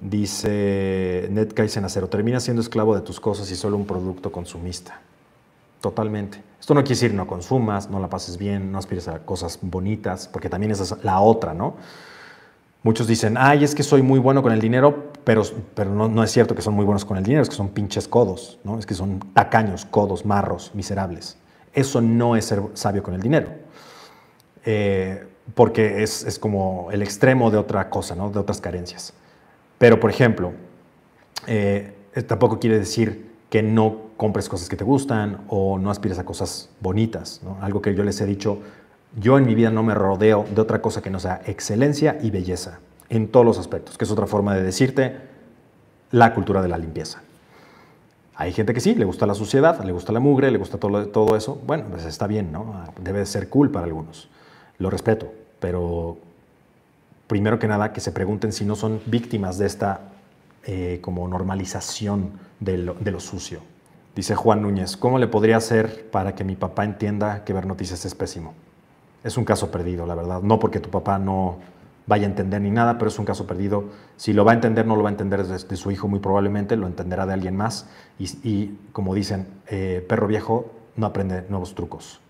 Dice Ned Acero, termina siendo esclavo de tus cosas y solo un producto consumista. Totalmente. Esto no quiere decir no consumas, no la pases bien, no aspires a cosas bonitas, porque también esa es la otra, ¿no? Muchos dicen, ay, es que soy muy bueno con el dinero, pero, pero no, es cierto que son muy buenos con el dinero, es que son pinches codos, ¿no? Es que son tacaños, codos, marros, miserables. Eso no es ser sabio con el dinero. Eh, porque es, es como el extremo de otra cosa, ¿no? De otras carencias. Pero, por ejemplo, eh, eh, tampoco quiere decir que no compres cosas que te gustan o no aspires a cosas bonitas. ¿no? Algo que yo les he dicho, yo en mi vida no me rodeo de otra cosa que no sea excelencia y belleza en todos los aspectos, que es otra forma de decirte la cultura de la limpieza. Hay gente que sí, le gusta la suciedad, le gusta la mugre, le gusta todo, todo eso. Bueno, pues está bien, ¿no? Debe ser cool para algunos. Lo respeto, pero primero que nada, que se pregunten si no son víctimas de esta eh, como normalización de lo, sucio. Dice Juan Núñez, ¿cómo le podría hacer para que mi papá entienda que ver noticias es pésimo? Es un caso perdido, la verdad. No porque tu papá no vaya a entender ni nada, pero es un caso perdido. Si lo va a entender, no lo va a entender de, su hijo, muy probablemente lo entenderá de alguien más. Y, como dicen, eh, perro viejo no aprende nuevos trucos.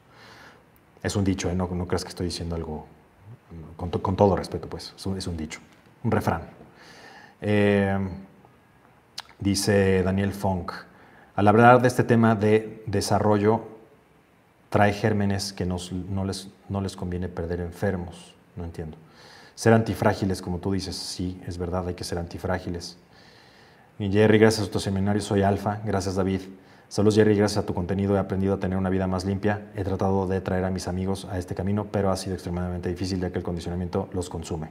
Es un dicho, ¿eh? no, no creas que estoy diciendo algo con, todo respeto, pues, es un, dicho, un refrán. Eh, dice Daniel Funk, al hablar de este tema de desarrollo, trae gérmenes que no, les, conviene perder enfermos, no entiendo. Ser antifrágiles, como tú dices, sí, es verdad, hay que ser antifrágiles. Y Jerry, gracias a tu seminario, soy alfa, gracias David. Saludos Jerry, gracias a tu contenido he aprendido a tener una vida más limpia. He tratado de traer a mis amigos a este camino, pero ha sido extremadamente difícil ya que el condicionamiento los consume.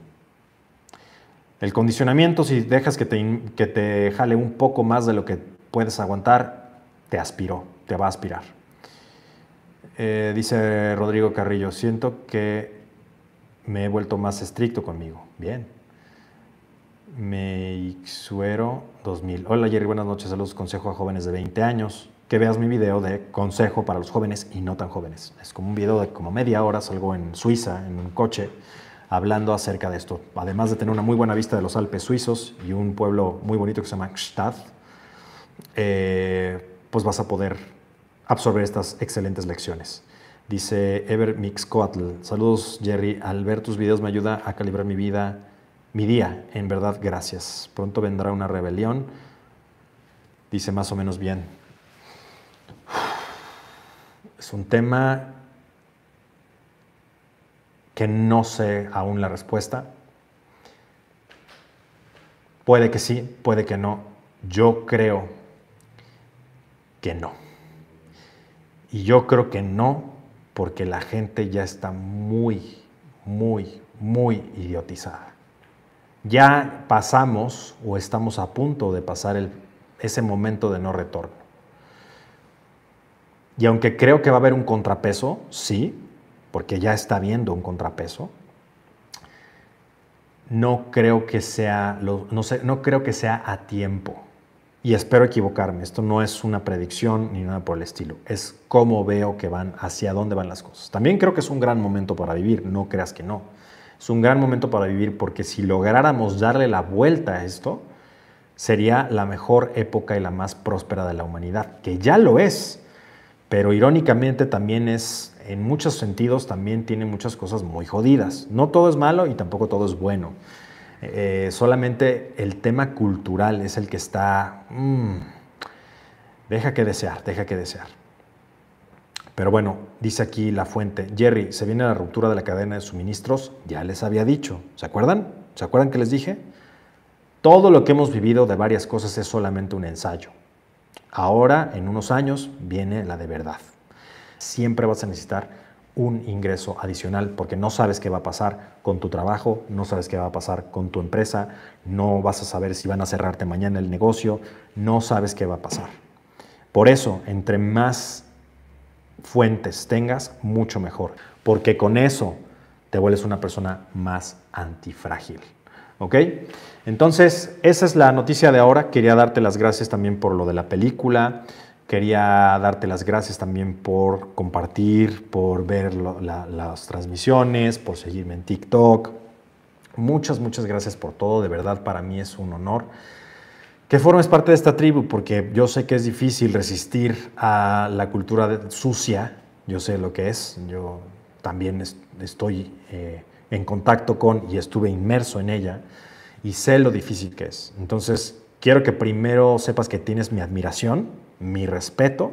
El condicionamiento, si dejas que te, que te jale un poco más de lo que puedes aguantar, te aspiró, te va a aspirar. Eh, dice Rodrigo Carrillo, siento que me he vuelto más estricto conmigo. Bien. Meixuero 2000. Hola Jerry, buenas noches. Saludos, consejo a jóvenes de 20 años que veas mi video de consejo para los jóvenes y no tan jóvenes. Es como un video de como media hora, salgo en Suiza, en un coche, hablando acerca de esto. Además de tener una muy buena vista de los Alpes suizos y un pueblo muy bonito que se llama Gstaad, eh, pues vas a poder absorber estas excelentes lecciones. Dice Ever Mixcoatl, saludos Jerry, al ver tus videos me ayuda a calibrar mi vida, mi día, en verdad gracias. Pronto vendrá una rebelión, dice más o menos bien es un tema que no sé aún la respuesta. Puede que sí, puede que no. Yo creo que no. Y yo creo que no porque la gente ya está muy, muy, muy idiotizada. Ya pasamos o estamos a punto de pasar el, ese momento de no retorno. Y aunque creo que va a haber un contrapeso, sí, porque ya está viendo un contrapeso, no creo que sea, no, sé, no creo que sea a tiempo. Y espero equivocarme, esto no es una predicción ni nada por el estilo, es cómo veo que van, hacia dónde van las cosas. También creo que es un gran momento para vivir, no creas que no. Es un gran momento para vivir porque si lográramos darle la vuelta a esto, sería la mejor época y la más próspera de la humanidad, que ya lo es, pero irónicamente también es, en muchos sentidos, también tiene muchas cosas muy jodidas. No todo es malo y tampoco todo es bueno. Eh, solamente el tema cultural es el que está... Mm, deja que desear, deja que desear. Pero bueno, dice aquí la fuente, Jerry, se viene la ruptura de la cadena de suministros, ya les había dicho, ¿se acuerdan? ¿Se acuerdan que les dije? Todo lo que hemos vivido de varias cosas es solamente un ensayo. Ahora, en unos años, viene la de verdad. Siempre vas a necesitar un ingreso adicional porque no sabes qué va a pasar con tu trabajo, no sabes qué va a pasar con tu empresa, no vas a saber si van a cerrarte mañana el negocio, no sabes qué va a pasar. Por eso, entre más fuentes tengas, mucho mejor, porque con eso te vuelves una persona más antifrágil. ¿Ok? Entonces, esa es la noticia de ahora. Quería darte las gracias también por lo de la película. Quería darte las gracias también por compartir, por ver las transmisiones, por seguirme en TikTok. Muchas, muchas gracias por todo. De verdad, para mí es un honor que formes parte de esta tribu, porque yo sé que es difícil resistir a la cultura sucia. Yo sé lo que es. Yo también estoy eh, en contacto con y estuve inmerso en ella y sé lo difícil que es. Entonces, quiero que primero sepas que tienes mi admiración, mi respeto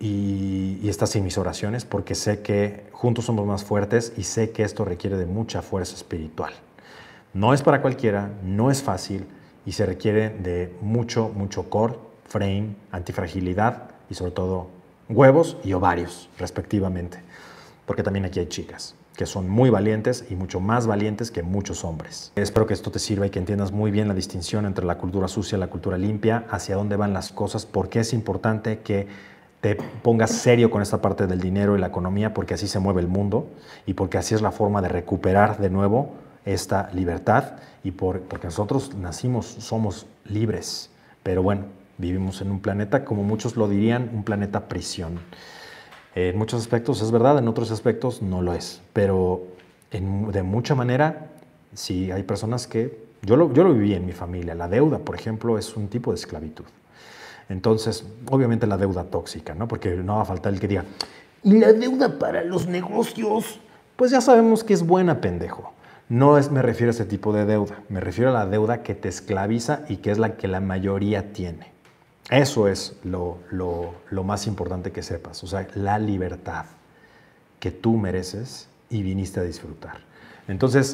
y, y estas en mis oraciones porque sé que juntos somos más fuertes y sé que esto requiere de mucha fuerza espiritual. No es para cualquiera, no es fácil y se requiere de mucho, mucho core, frame, antifragilidad y sobre todo huevos y ovarios, respectivamente, porque también aquí hay chicas que son muy valientes y mucho más valientes que muchos hombres. Espero que esto te sirva y que entiendas muy bien la distinción entre la cultura sucia y la cultura limpia, hacia dónde van las cosas, por qué es importante que te pongas serio con esta parte del dinero y la economía, porque así se mueve el mundo y porque así es la forma de recuperar de nuevo esta libertad y porque nosotros nacimos, somos libres, pero bueno, vivimos en un planeta, como muchos lo dirían, un planeta prisión. En muchos aspectos es verdad, en otros aspectos no lo es. Pero de mucha manera, sí hay personas que... Yo lo, yo lo viví en mi familia. La deuda, por ejemplo, es un tipo de esclavitud. Entonces, obviamente la deuda tóxica, ¿no? Porque no va a faltar el que diga, ¿y la deuda para los negocios? Pues ya sabemos que es buena, pendejo. No es, me refiero a ese tipo de deuda, me refiero a la deuda que te esclaviza y que es la que la mayoría tiene. Eso es lo, más importante que sepas, o sea, la libertad que tú mereces y viniste a disfrutar. Entonces,